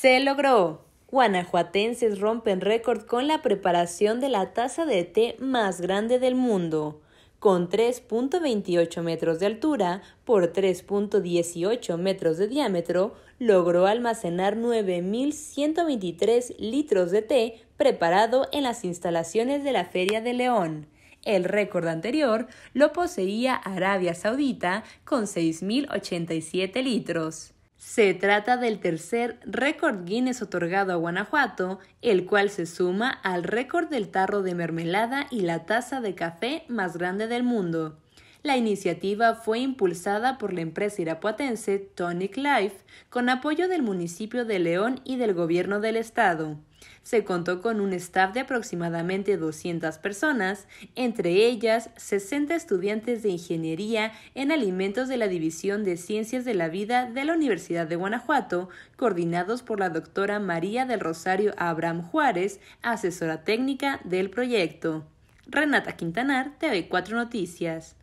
Se logró. Guanajuatenses rompen récord con la preparación de la taza de té más grande del mundo, con 3.28 metros de altura por 3.18 metros de diámetro, logró almacenar 9.123 litros de té preparado en las instalaciones de la Feria de León. El récord anterior lo poseía Arabia Saudita con 6.087 litros. Se trata del tercer récord Guinness otorgado a Guanajuato, el cual se suma al récord del tarro de mermelada y la taza de café más grande del mundo. La iniciativa fue impulsada por la empresa irapuatense Tonic Life con apoyo del municipio de León y del gobierno del estado. Se contó con un staff de aproximadamente 200 personas, entre ellas 60 estudiantes de ingeniería en alimentos de la División de Ciencias de la Vida de la Universidad de Guanajuato, coordinados por la doctora María del Rosario Abraham Juárez, asesora técnica del proyecto. Renata Quintanar, TV4 Noticias.